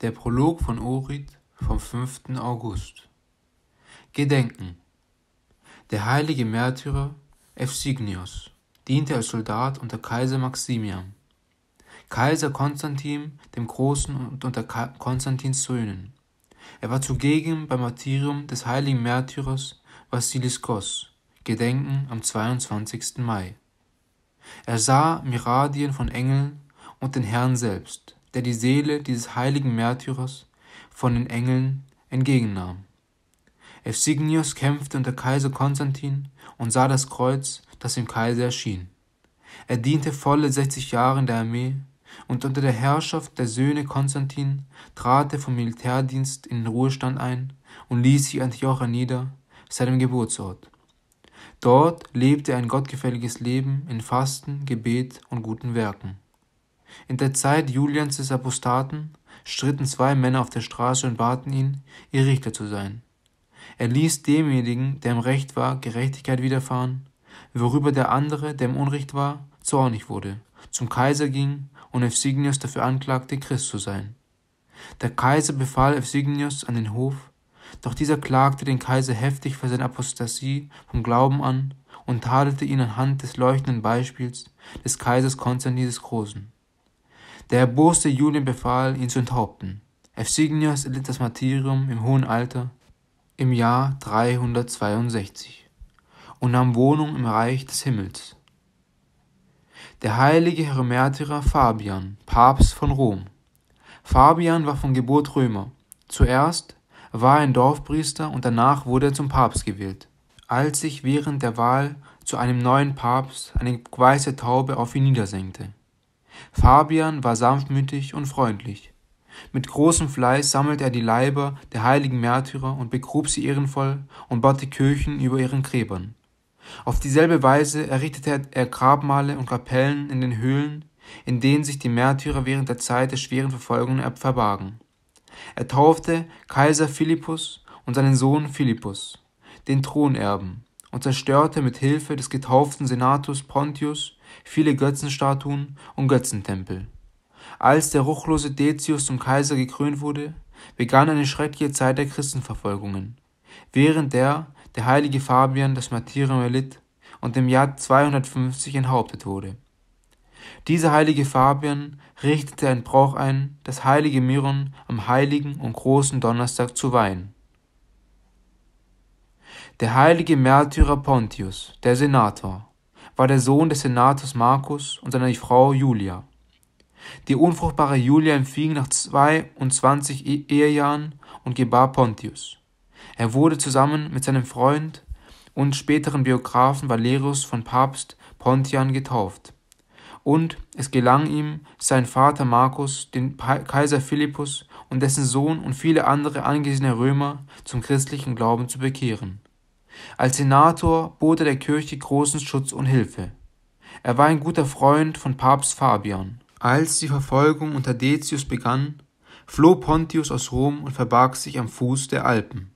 Der Prolog von Orit vom 5. August. Gedenken. Der heilige Märtyrer Evsignios diente als Soldat unter Kaiser Maximian, Kaiser Konstantin dem Großen und unter Konstantins Söhnen. Er war zugegen beim Martyrium des heiligen Märtyrers Vassiliskos, Gedenken am 22. Mai. Er sah Miradien von Engeln und den Herrn selbst der die Seele dieses heiligen Märtyrers von den Engeln entgegennahm. Evsignius kämpfte unter Kaiser Konstantin und sah das Kreuz, das dem Kaiser erschien. Er diente volle 60 Jahre in der Armee und unter der Herrschaft der Söhne Konstantin trat er vom Militärdienst in den Ruhestand ein und ließ sich Antiocha nieder, seinem Geburtsort. Dort lebte er ein gottgefälliges Leben in Fasten, Gebet und guten Werken. In der Zeit Julians des Apostaten stritten zwei Männer auf der Straße und baten ihn, ihr Richter zu sein. Er ließ demjenigen, der im Recht war, Gerechtigkeit widerfahren, worüber der andere, der im Unrecht war, zornig wurde, zum Kaiser ging und Evsignius dafür anklagte, Christ zu sein. Der Kaiser befahl Evsignius an den Hof, doch dieser klagte den Kaiser heftig für seine Apostasie vom Glauben an und tadelte ihn anhand des leuchtenden Beispiels des Kaisers Konstantin des Großen. Der erboste Julien befahl, ihn zu enthaupten. Evsignios erlitt das Martyrium im hohen Alter im Jahr 362 und nahm Wohnung im Reich des Himmels. Der heilige Heromärtyrer Fabian, Papst von Rom. Fabian war von Geburt Römer. Zuerst war er ein Dorfpriester und danach wurde er zum Papst gewählt. Als sich während der Wahl zu einem neuen Papst eine weiße Taube auf ihn niedersenkte, Fabian war sanftmütig und freundlich. Mit großem Fleiß sammelte er die Leiber der heiligen Märtyrer und begrub sie ehrenvoll und baute Kirchen über ihren Gräbern. Auf dieselbe Weise errichtete er Grabmale und Kapellen in den Höhlen, in denen sich die Märtyrer während der Zeit der schweren Verfolgung verbargen. Er taufte Kaiser Philippus und seinen Sohn Philippus, den Thronerben, und zerstörte mit Hilfe des getauften Senators Pontius viele Götzenstatuen und Götzentempel. Als der ruchlose Decius zum Kaiser gekrönt wurde, begann eine schreckliche Zeit der Christenverfolgungen, während der der heilige Fabian das Martyrium erlitt und im Jahr 250 enthauptet wurde. Dieser heilige Fabian richtete ein Brauch ein, das heilige Myron am heiligen und großen Donnerstag zu weihen. Der heilige Märtyrer Pontius, der Senator, war der Sohn des Senators Marcus und seiner Frau Julia. Die unfruchtbare Julia empfing nach 22 e- Ehejahren und gebar Pontius. Er wurde zusammen mit seinem Freund und späteren Biografen Valerius von Papst Pontian getauft. Und es gelang ihm, seinen Vater Markus, den Kaiser Philippus und dessen Sohn und viele andere angesehene Römer zum christlichen Glauben zu bekehren. Als Senator bot er der Kirche großen Schutz und Hilfe. Er war ein guter Freund von Papst Fabian. Als die Verfolgung unter Decius begann, floh Pontius aus Rom und verbarg sich am Fuß der Alpen.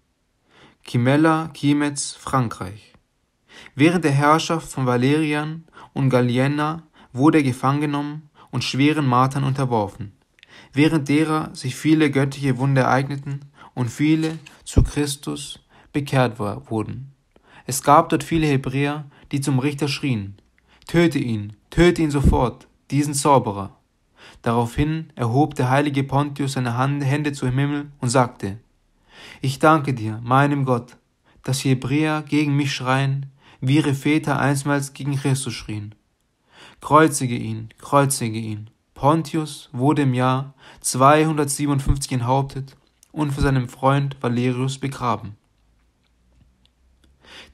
Chimella, Chimetz, Frankreich. Während der Herrschaft von Valerian und Galliena wurde er gefangen genommen und schweren Martern unterworfen, während derer sich viele göttliche Wunder ereigneten und viele zu Christus bekehrt wurden. Es gab dort viele Hebräer, die zum Richter schrien, Töte ihn, töte ihn sofort, diesen Zauberer. Daraufhin erhob der heilige Pontius seine Hände zum Himmel und sagte, Ich danke dir, meinem Gott, dass die Hebräer gegen mich schreien, wie ihre Väter einstmals gegen Christus schrien. Kreuzige ihn, kreuzige ihn. Pontius wurde im Jahr 257 enthauptet und von seinem Freund Valerius begraben.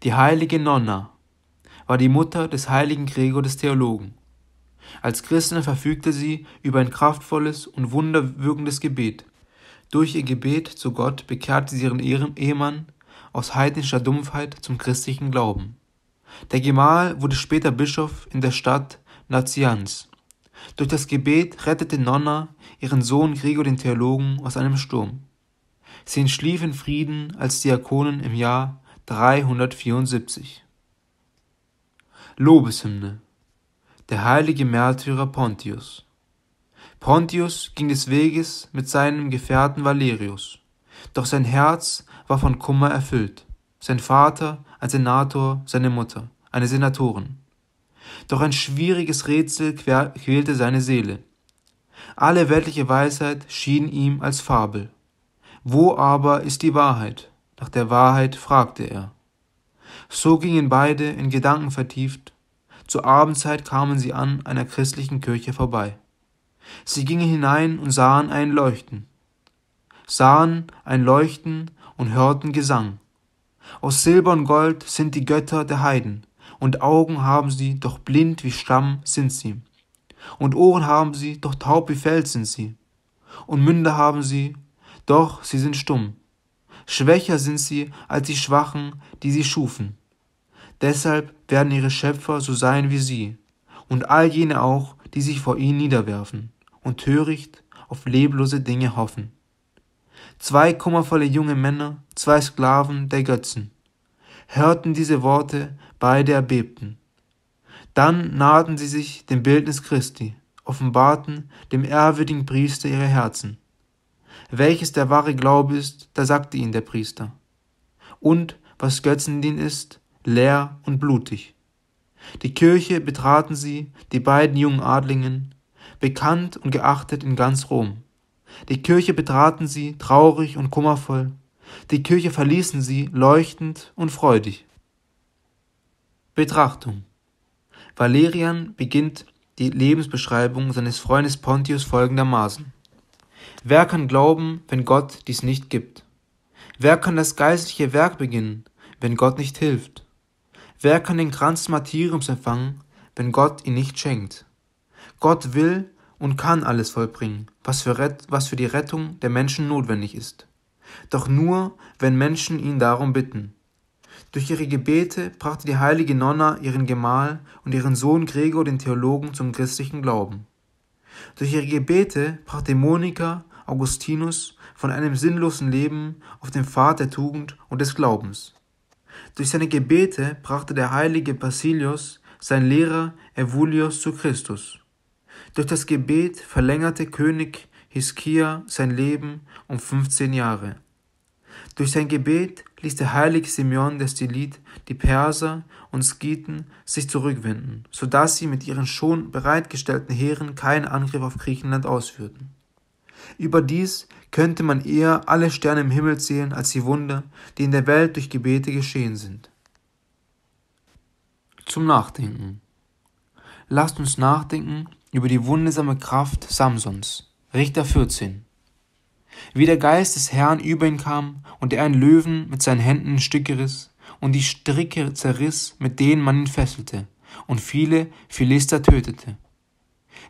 Die heilige Nonna war die Mutter des heiligen Gregor des Theologen. Als Christin verfügte sie über ein kraftvolles und wunderwirkendes Gebet. Durch ihr Gebet zu Gott bekehrte sie ihren Ehemann aus heidnischer Dumpfheit zum christlichen Glauben. Der Gemahl wurde später Bischof in der Stadt Nazianz. Durch das Gebet rettete Nonna ihren Sohn Gregor den Theologen aus einem Sturm. Sie entschlief in Frieden als Diakonin im Jahr 374 Lobeshymne Der heilige Märtyrer Pontius Pontius ging des Weges mit seinem Gefährten Valerius, doch sein Herz war von Kummer erfüllt, sein Vater, ein Senator, seine Mutter, eine Senatorin. Doch ein schwieriges Rätsel quälte seine Seele. Alle weltliche Weisheit schien ihm als Fabel. Wo aber ist die Wahrheit? Nach der Wahrheit fragte er. So gingen beide in Gedanken vertieft. Zur Abendzeit kamen sie an einer christlichen Kirche vorbei. Sie gingen hinein und sahen ein Leuchten, sahen ein Leuchten und hörten Gesang. Aus Silber und Gold sind die Götter der Heiden, und Augen haben sie, doch blind wie Stamm sind sie, und Ohren haben sie, doch taub wie Fels sind sie, und Münder haben sie, doch sie sind stumm. Schwächer sind sie als die Schwachen, die sie schufen. Deshalb werden ihre Schöpfer so sein wie sie, und all jene auch, die sich vor ihnen niederwerfen und töricht auf leblose Dinge hoffen. Zwei kummervolle junge Männer, zwei Sklaven der Götzen, hörten diese Worte, beide erbebten. Dann nahten sie sich dem Bildnis Christi, offenbarten dem ehrwürdigen Priester ihre Herzen welches der wahre Glaube ist, da sagte ihnen der Priester. Und was Götzendien ist, leer und blutig. Die Kirche betraten sie, die beiden jungen Adlingen, bekannt und geachtet in ganz Rom. Die Kirche betraten sie, traurig und kummervoll. Die Kirche verließen sie, leuchtend und freudig. Betrachtung Valerian beginnt die Lebensbeschreibung seines Freundes Pontius folgendermaßen. Wer kann glauben, wenn Gott dies nicht gibt? Wer kann das geistliche Werk beginnen, wenn Gott nicht hilft? Wer kann den Kranz Martyriums empfangen, wenn Gott ihn nicht schenkt? Gott will und kann alles vollbringen, was für, was für die Rettung der Menschen notwendig ist. Doch nur, wenn Menschen ihn darum bitten. Durch ihre Gebete brachte die heilige Nonna ihren Gemahl und ihren Sohn Gregor den Theologen zum christlichen Glauben. Durch ihre Gebete brachte Monika Augustinus von einem sinnlosen Leben auf den Pfad der Tugend und des Glaubens. Durch seine Gebete brachte der heilige Basilius sein Lehrer Evulius zu Christus. Durch das Gebet verlängerte König Hiskia sein Leben um 15 Jahre. Durch sein Gebet ließ der heilige Simeon des Destilit die Perser und Skiten sich zurückwenden, so dass sie mit ihren schon bereitgestellten Heeren keinen Angriff auf Griechenland ausführten. Überdies könnte man eher alle Sterne im Himmel zählen als die Wunder, die in der Welt durch Gebete geschehen sind. Zum Nachdenken. Lasst uns nachdenken über die wundersame Kraft Samsons. Richter 14 wie der Geist des Herrn über ihn kam und er einen Löwen mit seinen Händen in Stücke riss und die Stricke zerriss, mit denen man ihn fesselte und viele Philister tötete.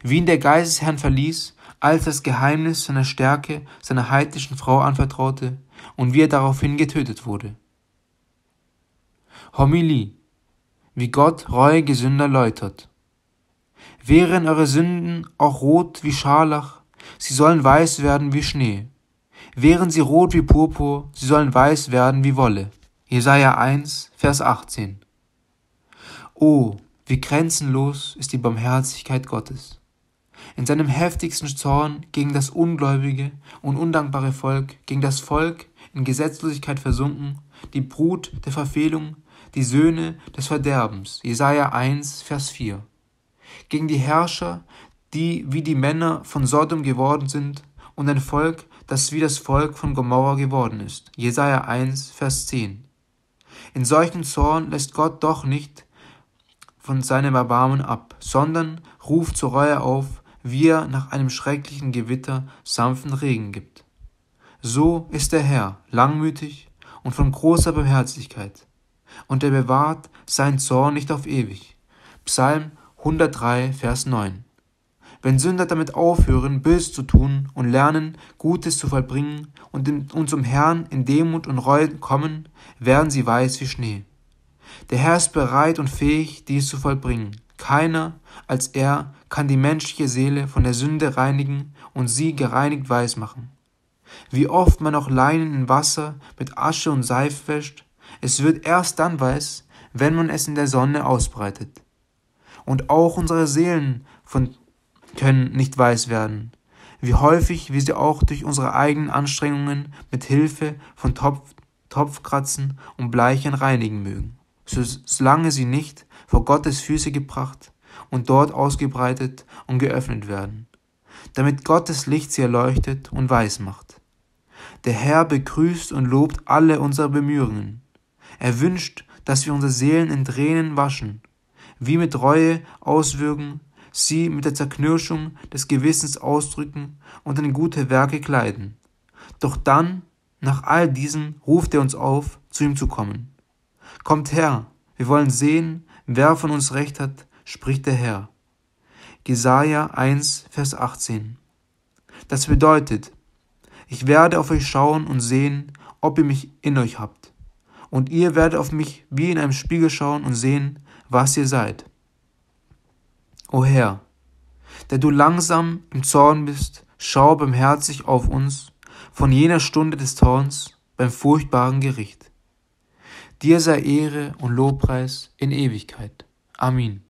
Wie ihn der Geist des Herrn verließ, als er das Geheimnis seiner Stärke seiner heidnischen Frau anvertraute und wie er daraufhin getötet wurde. Homilie, wie Gott reuige Sünder läutert. Wären eure Sünden auch rot wie Scharlach, sie sollen weiß werden wie Schnee. Wären sie rot wie Purpur, sie sollen weiß werden wie Wolle. Jesaja 1, Vers 18. Oh, wie grenzenlos ist die Barmherzigkeit Gottes. In seinem heftigsten Zorn gegen das ungläubige und undankbare Volk, gegen das Volk in Gesetzlosigkeit versunken, die Brut der Verfehlung, die Söhne des Verderbens. Jesaja 1, Vers 4. Gegen die Herrscher, die wie die Männer von Sodom geworden sind, und ein Volk, das wie das Volk von Gomorra geworden ist. Jesaja 1, Vers 10. In solchen Zorn lässt Gott doch nicht von seinem Erbarmen ab, sondern ruft zur Reue auf, wie er nach einem schrecklichen Gewitter sanften Regen gibt. So ist der Herr langmütig und von großer Barmherzigkeit, und er bewahrt seinen Zorn nicht auf ewig. Psalm 103, Vers 9. Wenn Sünder damit aufhören, Böses zu tun und lernen, Gutes zu vollbringen und, in, und zum Herrn in Demut und Reue kommen, werden sie weiß wie Schnee. Der Herr ist bereit und fähig, dies zu vollbringen. Keiner als er kann die menschliche Seele von der Sünde reinigen und sie gereinigt weiß machen. Wie oft man auch Leinen in Wasser mit Asche und Seife wäscht, es wird erst dann weiß, wenn man es in der Sonne ausbreitet. Und auch unsere Seelen von können nicht weiß werden, wie häufig wir sie auch durch unsere eigenen Anstrengungen mit Hilfe von Topf, Topfkratzen und Bleichen reinigen mögen, solange sie nicht vor Gottes Füße gebracht und dort ausgebreitet und geöffnet werden, damit Gottes Licht sie erleuchtet und weiß macht. Der Herr begrüßt und lobt alle unsere Bemühungen. Er wünscht, dass wir unsere Seelen in Tränen waschen, wie mit Reue auswürgen sie mit der Zerknirschung des Gewissens ausdrücken und in gute Werke kleiden. Doch dann, nach all diesem, ruft er uns auf, zu ihm zu kommen. Kommt her, wir wollen sehen, wer von uns recht hat, spricht der Herr. Jesaja 1, Vers 18. Das bedeutet, ich werde auf euch schauen und sehen, ob ihr mich in euch habt. Und ihr werdet auf mich wie in einem Spiegel schauen und sehen, was ihr seid. O Herr, der du langsam im Zorn bist, schau barmherzig auf uns von jener Stunde des Zorns beim furchtbaren Gericht. Dir sei Ehre und Lobpreis in Ewigkeit. Amen.